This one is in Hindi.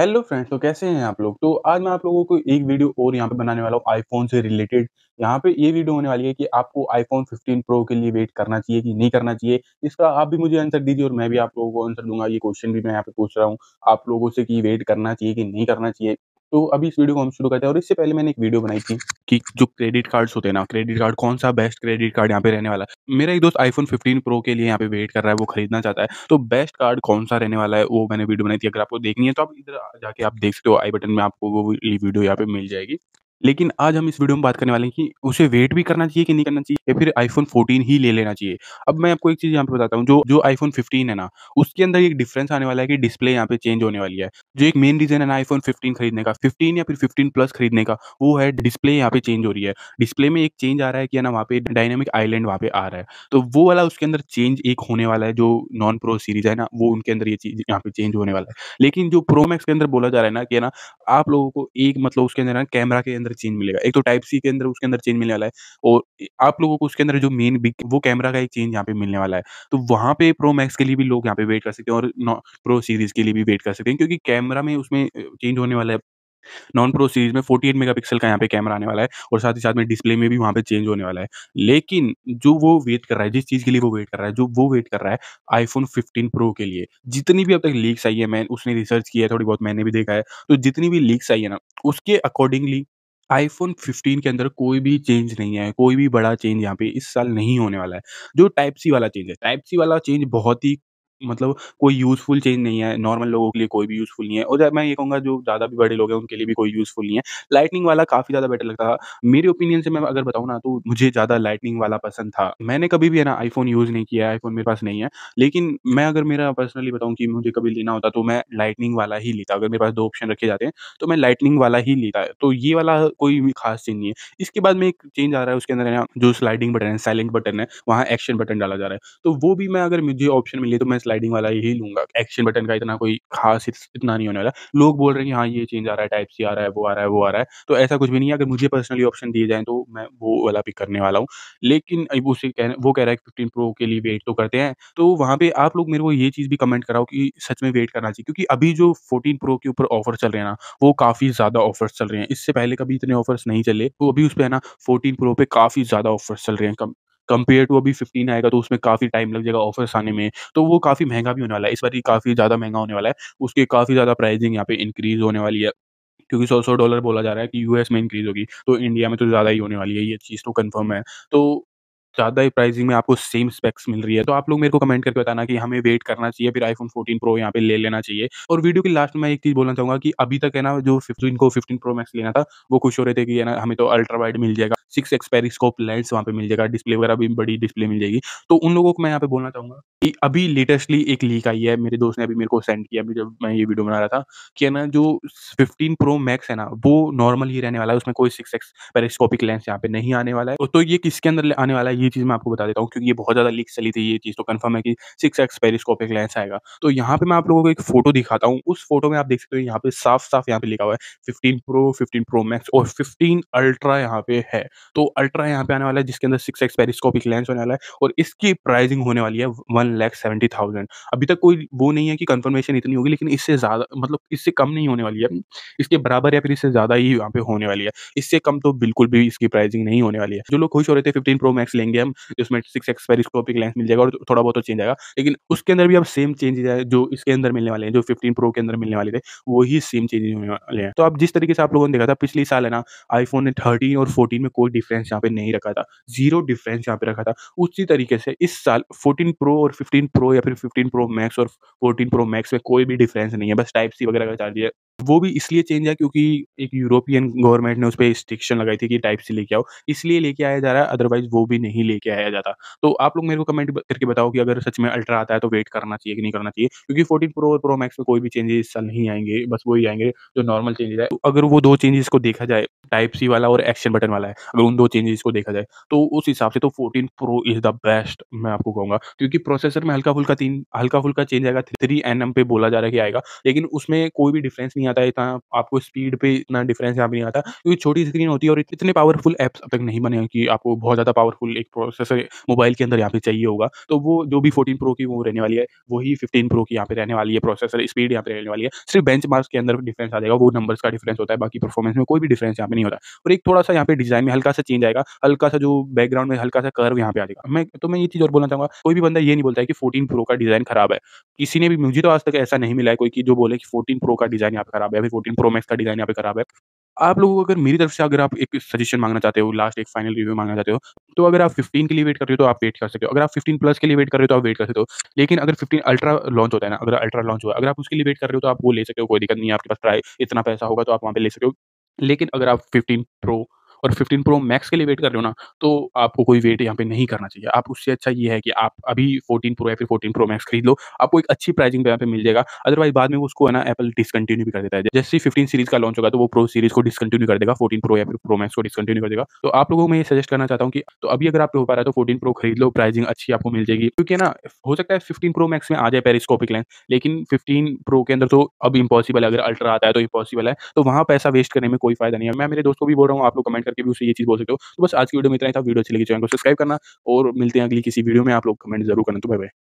हेलो फ्रेंड्स तो कैसे हैं आप लोग तो आज मैं आप लोगों को एक वीडियो और यहाँ पे बनाने वाला हूँ आईफोन से रिलेटेड यहाँ पे ये वीडियो होने वाली है कि आपको आईफोन 15 प्रो के लिए वेट करना चाहिए कि नहीं करना चाहिए इसका आप भी मुझे आंसर दीजिए और मैं भी आप लोगों को आंसर दूंगा ये क्वेश्चन भी मैं यहाँ पे पूछ रहा हूँ आप लोगों से कि वेट करना चाहिए कि नहीं करना चाहिए तो अभी इस वीडियो को हम शुरू करते हैं और इससे पहले मैंने एक वीडियो बनाई थी कि जो क्रेडिट कार्ड्स होते हैं ना क्रेडिट कार्ड कौन सा बेस्ट क्रेडिट कार्ड यहाँ पे रहने वाला है मेरा एक दोस्त आईफोन 15 प्रो के लिए यहाँ पे वेट कर रहा है वो खरीदना चाहता है तो बेस्ट कार्ड कौन सा रहने वाला है वो मैंने वीडियो बनाई थी अगर आपको देखनी है तो आप इधर जाके आप देख सकते हो आई बटन में आपको वो वीडियो यहाँ पे मिल जाएगी लेकिन आज हम इस वीडियो में बात करने वाले हैं कि उसे वेट भी करना चाहिए कि नहीं करना चाहिए या फिर आईफोन 14 ही ले लेना चाहिए अब मैं आपको एक चीज़ यहाँ पे बताता हूँ जो जो आईफोन 15 है ना उसके अंदर एक डिफरेंस आने वाला है कि डिस्प्ले यहाँ पे चेंज होने वाली है जो एक मेन रीजन है ना आईफोन फिफ्टीन खरीदने का फिफ्टीन या फिर फिफ्टीन प्लस खरीदने का वो है डिस्प्ले यहाँ पे चेंज हो रही है डिस्प्ले में एक चेंज आ रहा है कि ना वहाँ पे डायनेमिक आईलैंड वहाँ पे आ रहा है तो वो वाला उसके अंदर चेंज एक होने वाला है जो नॉन प्रो सीरीज है ना वो उनके अंदर ये चीज यहाँ पे चेंज होने वाला है लेकिन जो प्रो मैक्स के अंदर बोला जा रहा है ना कि ना आप लोगों को एक मतलब उसके अंदर ना कैमरा के अंदर अंदर चेंज मिलेगा एक तो टाइप सी के अंदर उसके अंदर चेंज मिलने वाला है और आप लोगों को उसके अंदर जो मेन बिग वो कैमरा का एक चेंज यहाँ पे मिलने वाला है तो वहाँ पे प्रो मैक्स के लिए भी लोग यहाँ पे वेट कर सकते हैं और प्रो सीरीज के लिए भी वेट कर सकते हैं क्योंकि कैमरा में उसमें चेंज होने वाला है नॉन प्रो सीरीज में 48 मेगापिक्सल का यहाँ पे कैमरा आने वाला है और साथ ही साथ में डिस्प्ले में भी वहाँ पे चेंज होने वाला है लेकिन जो वो वेट कर रहा है जिस चीज़ के लिए वो वेट कर रहा है जो वो वेट कर रहा है आईफोन 15 प्रो के लिए जितनी भी अब तक लीक्स आई है मैं उसने रिसर्च किया है थोड़ी बहुत मैंने भी देखा है तो जितनी भी लीक्स आई है ना उसके अकॉर्डिंगली आईफोन 15 के अंदर कोई भी चेंज नहीं है कोई भी बड़ा चेंज यहाँ पे इस साल नहीं होने वाला है जो टाइप सी वाला चेंज है टाइप सी वाला चेंज बहुत ही मतलब कोई यूज़फुल चीज़ नहीं है नॉर्मल लोगों के लिए कोई भी यूज़फुल नहीं है और मैं ये कहूँगा जो ज़्यादा भी बड़े लोग हैं उनके लिए भी कोई यूज़फुल नहीं है लाइटनिंग वाला काफ़ी ज़्यादा बेटर लगता था मेरे ओपिनियन से मैं अगर बताऊँ ना तो मुझे ज़्यादा लाइटनिंग वाला पसंद था मैंने कभी भी है ना आईफोन यूज़ नहीं किया है आईफोन मेरे पास नहीं है लेकिन मैं अगर मेरा पर्सनली बताऊँ कि मुझे कभी लेना होता तो मैं लाइटनिंग वाला ही लेता अगर मेरे पास दो ऑप्शन रखे जाते हैं तो मैं लाइटनिंग वाला ही लेता तो ये वाला कोई भी खास चीज नहीं है इसके बाद में एक चेंज आ रहा है उसके अंदर जो स्लाइडिंग बटन है साइलेंट बटन है वहाँ एक्शन बटन डाला जा रहा है तो वो भी मैं अगर मुझे ऑप्शन मिले तो मैं स्लाइडिंग वाला ही लूंगा एक्शन बटन का इतना कोई खास इतना नहीं होने वाला लोग बोल रहे हैं कि हाँ ये चेंज आ रहा है टाइप सी आ रहा है वो आ रहा है वो आ रहा है तो ऐसा कुछ भी नहीं है अगर मुझे पर्सनली ऑप्शन दिए जाए तो मैं वो वाला पिक करने वाला हूँ लेकिन अब उसे कह वो कह रहा है कि फिफ्टीन प्रो के लिए वेट तो करते हैं तो वहाँ पे आप लोग मेरे को ये चीज़ भी कमेंट कराओ कि सच में वेट करना चाहिए क्योंकि अभी जो फोर्टीन प्रो के ऊपर ऑफर चल रहे हैं ना वो काफ़ी ज़्यादा ऑफर्स चल रहे हैं इससे पहले कभी इतने ऑफर्स नहीं चले तो अभी उस पर है ना फोर्टीन प्रो पे काफ़ी ज़्यादा ऑफर्स चल रहे हैं कंपेयर टू अभी फिफ्टीन आएगा तो उसमें काफ़ी टाइम लग जाएगा ऑफर्स आने में तो वो काफ़ी महंगा भी होने वाला है इस बार ही काफ़ी ज़्यादा महंगा होने वाला है उसके काफ़ी ज़्यादा प्राइसिंग यहाँ पे इंक्रीज होने वाली है क्योंकि सौ सौ डॉलर बोला जा रहा है कि यूएस में इंक्रीज होगी तो इंडिया में तो ज़्यादा ही होने वाली है ये चीज़ तो कन्फर्म है तो ज़्यादा ही प्राइसिंग में आपको सेम स्पेक्स मिल रही है तो आप लोग मेरे को कमेंट करके बताना कि हमें वेट करना चाहिए फिर आईफोन 14 प्रो यहाँ पे ले लेना चाहिए और वीडियो के लास्ट में एक चीज़ बोलना चाहूँगा कि अभी तक है ना जो फिफ्टीन को फिफ्टीन प्रो मैक्स लेना था वो खुश हो रहे थे कि है ना हमें तो अल्ट्रा वाइड मिल जाएगा सिक्स एक्स लेंस वहाँ पे मिल जाएगा डिस्प्ले वगैरह भी बड़ी डिस्प्ले मिल जाएगी तो उन लोगों को मैं यहाँ पे बोलना चाहूँगा कि अभी लेटेस्टली एक लीक आई है मेरे दोस्त ने अभी मेरे को सेंड किया अभी जब मैं ये वीडियो बना रहा था कि है ना जो फिफ्टीन प्रो मैक्स है ना वो नॉर्मल ही रहने वाला है उसमें कोई सिक्स एक्स लेंस यहाँ पे नहीं आने वाला है तो ये किसके अंदर आने वाला है ये चीज़ मैं आपको बता देता हूँ क्योंकि ये बहुत ज़्यादा लीक चली थी ये चीज़ तो कन्फर्म है कि सिक्स एक्स पेरिस्कोपिक लेंस आएगा तो यहाँ पे मैं आप लोगों को एक फोटो दिखाता हूँ उस फोटो में आप देख सकते हो यहाँ पे साफ साफ यहाँ पे लिखा हुआ है fifteen pro fifteen pro max और फिफ्टीन अल्ट्रा यहाँ पे है तो अल्ट्रा यहाँ पे आने वाला है जिसके अंदर सिक्स एक्स पेरिस्कोपिक लेंस होने वाला है और इसकी प्राइसिंग होने वाली है वन लैख सेवेंटी थाउजेंड अभी तक कोई वो नहीं है कि कन्फर्मेशन इतनी होगी लेकिन इससे ज़्यादा मतलब इससे कम नहीं होने वाली है इसके बराबर या फिर इससे ज़्यादा ही यहाँ पे होने वाली है इससे कम तो बिल्कुल भी इसकी प्राइसिंग नहीं होने वाली है जो लोग खुश हो रहे थे फिफ्टीन प्रो मैक्स लेंगे लेंगे हम जिसमें सिक्स एक्स पेरिस्कोपिक लेंस मिल जाएगा और थोड़ा बहुत तो चेंज आएगा लेकिन उसके अंदर भी अब सेम चेंजेज है जो इसके अंदर मिलने वाले हैं जो फिफ्टीन प्रो के अंदर मिलने वाले थे वही सेम चेंजेज होने वाले हैं तो अब जिस तरीके से आप लोगों ने देखा था पिछले साल है ना आईफोन ने थर्टीन और फोर्टीन में कोई डिफरेंस यहाँ पे नहीं रखा था जीरो डिफरेंस यहाँ पे रखा था उसी तरीके से इस साल फोर्टीन प्रो और फिफ्टीन प्रो या फिर फिफ्टीन प्रो मैक्स और फोर्टीन प्रो मैक्स में कोई भी डिफरेंस नहीं है बस टाइप सी वगैरह का चार्ज वो भी इसलिए चेंज है क्योंकि एक यूरोपियन गवर्नमेंट ने उस पर रिस्ट्रिक्शन लगाई थी कि टाइप सी लेके आओ इसलिए लेके आया जा रहा है अदरवाइज वो भी नहीं लेके आया जाता तो आप लोग मेरे को कमेंट करके बताओ कि अगर सच में अल्ट्रा आता है तो वेट करना चाहिए कि नहीं करना चाहिए क्योंकि फोर्टीन प्रो और प्रो मैक्स में कोई भी चेंजेस इस साल नहीं आएंगे बस वही आएंगे जो नॉर्मल चेंजेस है तो अगर वो दो चेंजेस को देखा जाए टाइप सी वाला और एक्शन बटन वाला है अगर उन दो चेंजेस को देखा जाए तो उस हिसाब से तो fourteen pro is the best मैं आपको कहूंगा क्योंकि प्रोसेसर में हल्का फुल्का तीन हल्का फुल्का चेंज आएगा थ्री एन पे बोला जा रहा है कि आएगा लेकिन उसमें कोई भी डिफरेंस नहीं आता इतना आपको स्पीड पे इतना डिफरेंस यहाँ पे नहीं आता क्योंकि तो छोटी स्क्रीन होती है और इतने पावरफुल एप्स अब तक नहीं बने कि आपको बहुत ज़्यादा पावरफुल एक प्रोसेसर मोबाइल के अंदर यहाँ पे चाहिए होगा तो वो जो भी फोर्टीन प्रो की वो रहने वाली है वही फिफ्टीन प्रो की यहाँ पे रहने वाली है प्रोसेसर स्पीड यहाँ पे रहने वाली है सिर्फ बेंच के अंदर डिफरेंस आ जाएगा वो नंबर का डिफरेंस होता है बाकी परफॉर्मेंस में कोई भी डिफरेंस यहाँ पे नहीं होता और एक थोड़ा सा यहाँ पे डिजाइन में हल्का सा चेंज आएगा हल्का सा जो बैकग्राउंड में हल्का सा कर्व यहाँ पे आ जाएगा मैं तो मैं ये चीज़ और बोलना चाहूँगा कोई भी बंदा ये नहीं बोलता है कि फोर्टीन प्रो का डिजाइन खराब है किसी ने भी मुझे तो आज तक ऐसा नहीं मिला है कोई कि जो बोले कि फोर्टीन प्रो का डिजाइन यहाँ पे खराब है अभी फोर्टीन प्रो मैक्स का डिज़ाइन यहाँ पे खराब है आप लोगों को अगर मेरी तरफ से अगर आप एक सजेशन मांगना चाहते हो लास्ट एक फाइनल रिव्यू मांगना चाहते हो तो अगर आप 15 के लिए वेट कर रहे हो तो आप वेट कर सकते हो अगर आप 15 प्लस के लिए वेट कर रहे हो तो आप वेट कर सकते हो लेकिन अगर 15 अल्ट्रा लॉन्च होता है ना अगर अल्ट्रा लॉन्च हुआ अगर आप उसके लिए वेट कर रहे हो तो आप वो ले सकते हो कोई दिक्कत नहीं है आपके पास प्राइस इतना पैसा होगा तो आप वहाँ पर ले सकते हो लेकिन अगर आप फिफ्टीन प्रो और फिफ्टीन प्रो मैक्स के लिए वेट कर रहे हो ना तो आपको कोई वेट यहाँ पे नहीं करना चाहिए आप उससे अच्छा ये है कि आप अभी फोर्टीन प्रो या फिर फोर्टीन प्रो मैक्स खरीद लो आपको एक अच्छी प्राइसिंग यहाँ पे मिल जाएगा अदरवाइज बाद में उसको है ना एपल डिसकंटिन्यू भी कर देता है जैसे फिफ्टीन सीरीज का लॉन्च होगा तो वो प्रो सीरीज को डिसकंटिन्यू कर देगा फोर्टीन प्रो या फिर प्रो मैक्स को डिसकंटिन्यू कर देगा तो आप लोगों को मैं ये सजेस्ट करना चाहता हूँ कि तो अभी अगर आप हो पा रहा है तो फोर्टीन प्रो खरीद लो प्राइसिंग अच्छी आपको मिल जाएगी क्योंकि ना हो सकता है फिफ्टीन प्रो मैक्स में आ जाए पेरिस्कोपिक लेंस लेकिन फिफ्टीन प्रो के अंदर तो अब इम्पॉसिबल अगर अल्ट्रा आता है तो इम्पॉसिबल है तो वहाँ पैसा वेस्ट करने में कोई फायदा नहीं है मैं मेरे दोस्तों को भी बोल रहा हूँ आप लोग कमेंट करके भी उसे ये चीज़ बोल सकते हो तो बस आज की वीडियो में इतना ही था वीडियो अच्छी लगी तो चैनल को सब्सक्राइब करना और मिलते हैं अगली किसी वीडियो में आप लोग कमेंट जरूर करना तो बाय बाय